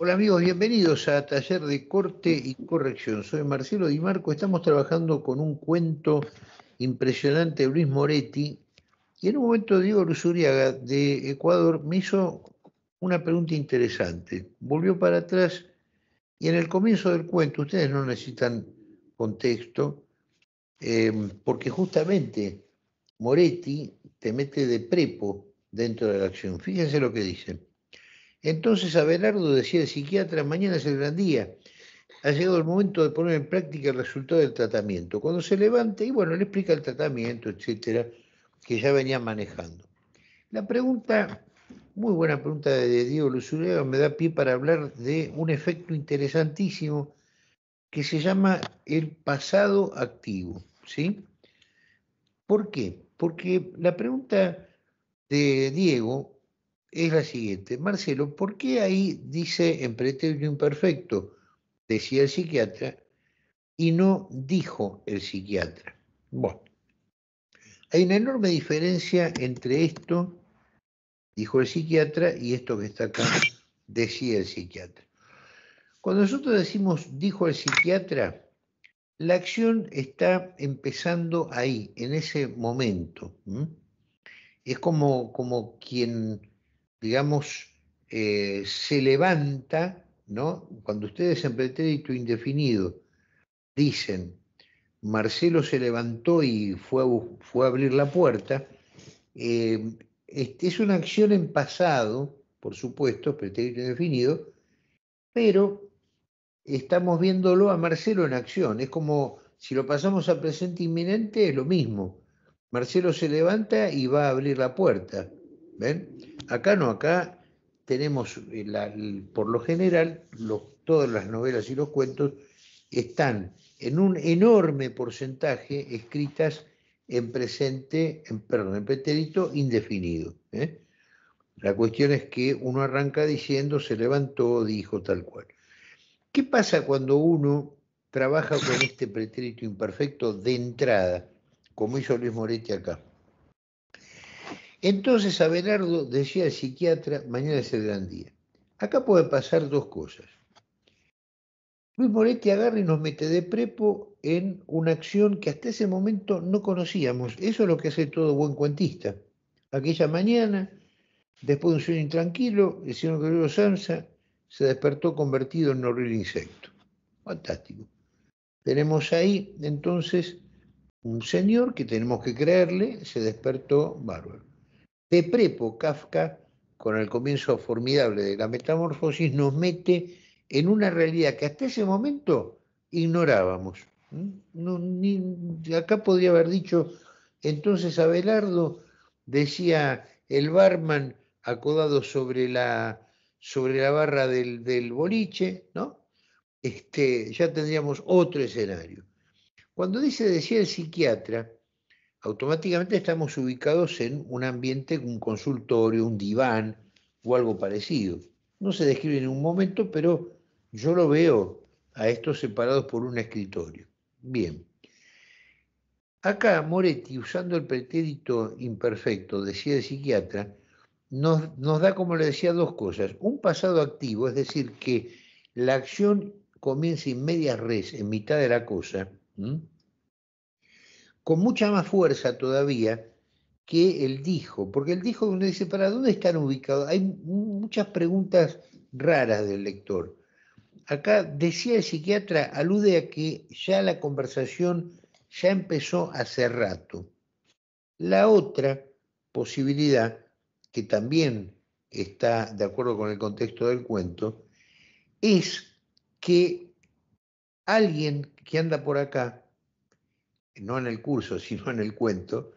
Hola amigos, bienvenidos a Taller de Corte y Corrección. Soy Marcelo Di Marco, estamos trabajando con un cuento impresionante de Luis Moretti y en un momento Diego Luzuriaga de Ecuador me hizo una pregunta interesante. Volvió para atrás y en el comienzo del cuento, ustedes no necesitan contexto, eh, porque justamente Moretti te mete de prepo dentro de la acción. Fíjense lo que dice. Entonces Abelardo decía el psiquiatra, mañana es el gran día. Ha llegado el momento de poner en práctica el resultado del tratamiento. Cuando se levante, y bueno, le explica el tratamiento, etcétera, que ya venía manejando. La pregunta, muy buena pregunta de Diego Luzureo, me da pie para hablar de un efecto interesantísimo que se llama el pasado activo, ¿sí? ¿Por qué? Porque la pregunta de Diego es la siguiente. Marcelo, ¿por qué ahí dice en pretérito imperfecto, decía el psiquiatra, y no dijo el psiquiatra? Bueno, hay una enorme diferencia entre esto, dijo el psiquiatra, y esto que está acá, decía el psiquiatra. Cuando nosotros decimos dijo el psiquiatra, la acción está empezando ahí, en ese momento. Es como, como quien digamos, eh, se levanta, ¿no? Cuando ustedes en pretérito indefinido dicen, Marcelo se levantó y fue a, fue a abrir la puerta, eh, este, es una acción en pasado, por supuesto, pretérito indefinido, pero estamos viéndolo a Marcelo en acción. Es como si lo pasamos a presente inminente, es lo mismo. Marcelo se levanta y va a abrir la puerta. ¿Ven? Acá no, acá tenemos, eh, por lo general, todas las novelas y los cuentos están en un enorme porcentaje escritas en presente, en, perdón, en pretérito indefinido. ¿eh? La cuestión es que uno arranca diciendo, se levantó, dijo tal cual. ¿Qué pasa cuando uno trabaja con este pretérito imperfecto de entrada, como hizo Luis Moretti acá? Entonces Abelardo decía al psiquiatra, mañana es el gran día. Acá pueden pasar dos cosas. Luis Moretti agarra y nos mete de prepo en una acción que hasta ese momento no conocíamos. Eso es lo que hace todo buen cuentista. Aquella mañana, después de un sueño intranquilo, el señor Guerrero Sansa se despertó convertido en horrible insecto. Fantástico. Tenemos ahí entonces un señor que tenemos que creerle, se despertó bárbaro. De prepo, Kafka, con el comienzo formidable de la metamorfosis, nos mete en una realidad que hasta ese momento ignorábamos. acá podría haber dicho, entonces Abelardo decía el barman acodado sobre la, sobre la barra del, del boliche, ¿no? Este, ya tendríamos otro escenario. Cuando dice, decía el psiquiatra, automáticamente estamos ubicados en un ambiente, un consultorio, un diván o algo parecido. No se describe en un momento, pero yo lo veo a estos separados por un escritorio. Bien. Acá Moretti, usando el pretérito imperfecto, decía de psiquiatra, nos, nos da, como le decía, dos cosas. Un pasado activo, es decir, que la acción comienza en medias res, en mitad de la cosa, con mucha más fuerza todavía que el dijo, porque el dijo uno dice, ¿para dónde están ubicados? Hay muchas preguntas raras del lector. Acá decía el psiquiatra, alude a que ya la conversación ya empezó hace rato. La otra posibilidad, que también está de acuerdo con el contexto del cuento, es que alguien que anda por acá no en el curso, sino en el cuento,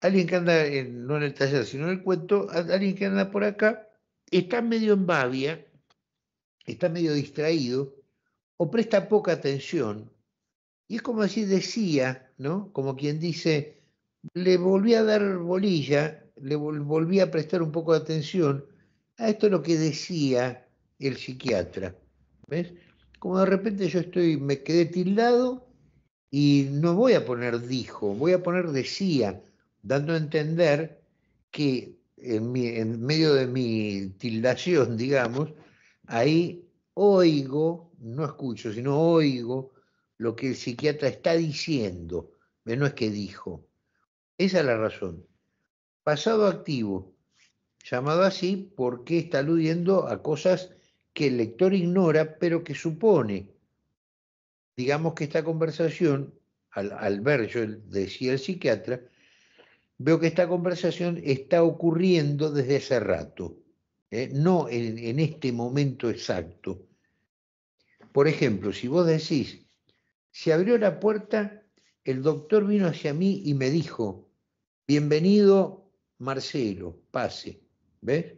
alguien que anda, no en el taller, sino en el cuento, alguien que anda por acá, está medio en babia, está medio distraído, o presta poca atención, y es como así decía, ¿no? Como quien dice, le volví a dar bolilla, le volví a prestar un poco de atención a esto lo que decía el psiquiatra. ¿Ves? Como de repente yo estoy, me quedé tildado y no voy a poner dijo, voy a poner decía, dando a entender que en, medio de mi tildación, digamos, ahí oigo, no escucho, sino oigo lo que el psiquiatra está diciendo, menos eh, no es que dijo. Esa es la razón. Pasado activo, llamado así porque está aludiendo a cosas que el lector ignora, pero que supone digamos que esta conversación, al, ver, yo decía el psiquiatra, veo que esta conversación está ocurriendo desde hace rato, ¿eh? no en, en, este momento exacto. Por ejemplo, si vos decís, se abrió la puerta, el doctor vino hacia mí y me dijo, bienvenido Marcelo, pase, ¿ves?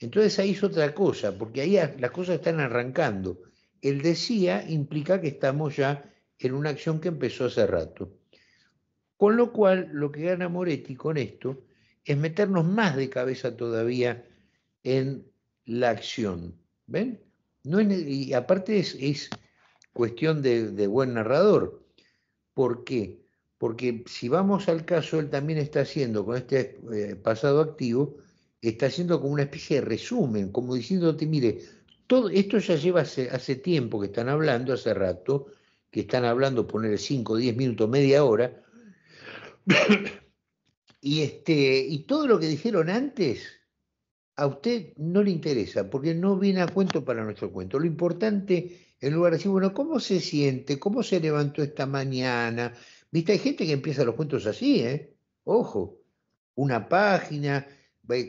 Entonces ahí es otra cosa, porque ahí las cosas están arrancando el decía implica que estamos ya en una acción que empezó hace rato. Con lo cual, lo que gana Moretti con esto es meternos más de cabeza todavía en la acción. ¿Ven? No y aparte es, cuestión de, buen narrador. ¿Por qué? Porque si vamos al caso, él también está haciendo, con este eh, pasado activo, está haciendo como una especie de resumen, como diciéndote, mire, todo esto ya lleva hace, tiempo que están hablando, hace rato, que están hablando, poner 5, 10 minutos, media hora. y, este, y todo lo que dijeron antes a usted no le interesa, porque no viene a cuento para nuestro cuento. Lo importante, en lugar de decir, bueno, ¿cómo se siente? ¿Cómo se levantó esta mañana? Viste, hay gente que empieza los cuentos así, ¿eh? Ojo, una página,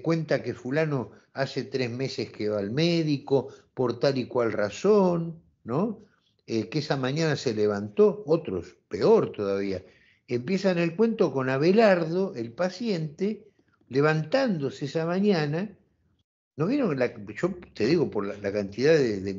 cuenta que fulano hace tres meses que va al médico por tal y cual razón, ¿no? Eh, que esa mañana se levantó, otros, peor todavía, empiezan el cuento con Abelardo, el paciente, levantándose esa mañana, ¿no vieron? yo te digo, por la, cantidad de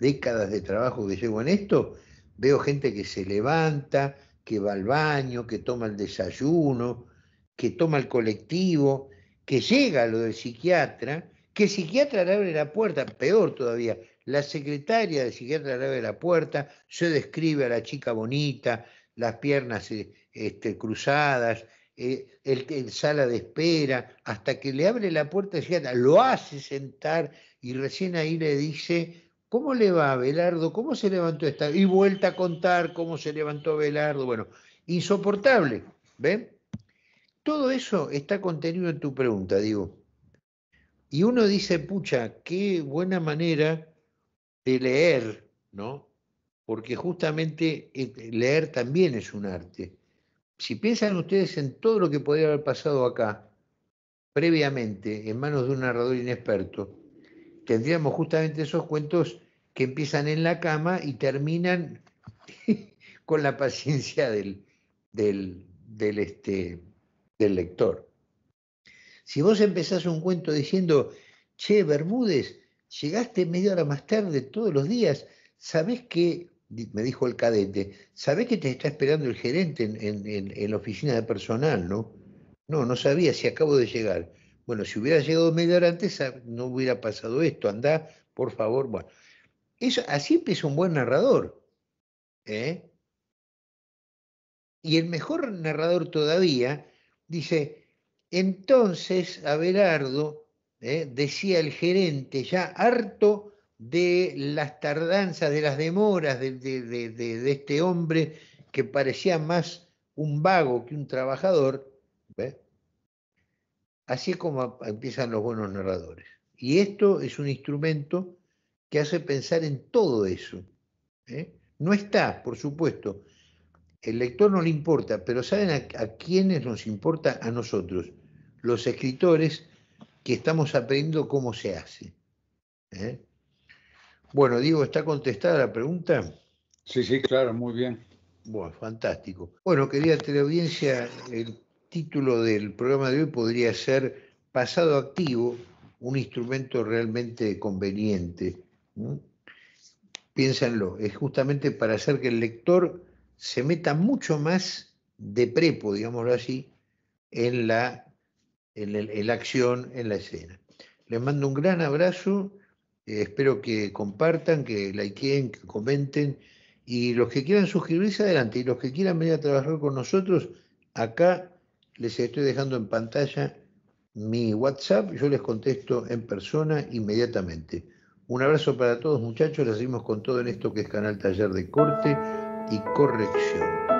décadas de trabajo que llevo en esto, veo gente que se levanta, que va al baño, que toma el desayuno, que toma el colectivo, que llega lo del psiquiatra, que el psiquiatra le abre la puerta, peor todavía, la secretaria del psiquiatra le abre la puerta, se describe a la chica bonita, las piernas eh, este, cruzadas, eh, el, en sala de espera, hasta que le abre la puerta lo hace sentar y recién ahí le dice, ¿cómo le va a Belardo? ¿Cómo se levantó esta? Y vuelta a contar cómo se levantó Belardo, bueno, insoportable, ¿ven? Todo eso está contenido en tu pregunta, digo. Y uno dice, pucha, qué buena manera de leer, ¿no? Porque justamente eh, leer también es un arte. Si piensan ustedes en todo lo que podría haber pasado acá, previamente, en manos de un narrador inexperto, tendríamos justamente esos cuentos que empiezan en la cama y terminan con la paciencia del, del, del, este, del lector. Si vos empezás un cuento diciendo, che, Bermúdez, llegaste media hora más tarde todos los días, sabés que, me dijo el cadete, sabés que te está esperando el gerente en, la oficina de personal, ¿no? No, no sabía si acabo de llegar. Bueno, si hubiera llegado media hora antes, ah, no hubiera pasado esto, andá, por favor. Bueno, eso, así empieza un buen narrador. ¿eh? Y el mejor narrador todavía Dice, entonces Abelardo, ¿eh? decía el gerente, ya harto de las tardanzas, de las demoras de, este hombre que parecía más un vago que un trabajador, así es como empiezan los buenos narradores. Y esto es un instrumento que hace pensar en todo eso. ¿eh? No está, por supuesto, el lector no le importa, pero ¿saben a, quiénes nos importa? A nosotros, los escritores que estamos aprendiendo cómo se hace. ¿eh? Bueno, Diego, ¿está contestada la pregunta? Sí, sí, claro, muy bien. Bueno, fantástico. Bueno, querida teleaudiencia, el título del programa de hoy podría ser Pasado Activo, un instrumento realmente conveniente. Piénsanlo, Piénsenlo, es justamente para hacer que el lector se meta mucho más de prepo, digámoslo así, en la, en la acción, en la escena. Les mando un gran abrazo, eh, espero que compartan, que likeen, que comenten, y los que quieran suscribirse, adelante, y los que quieran venir a trabajar con nosotros, acá les estoy dejando en pantalla mi WhatsApp, yo les contesto en persona inmediatamente. Un abrazo para todos muchachos, les seguimos con todo en esto que es Canal Taller de Corte y corrección.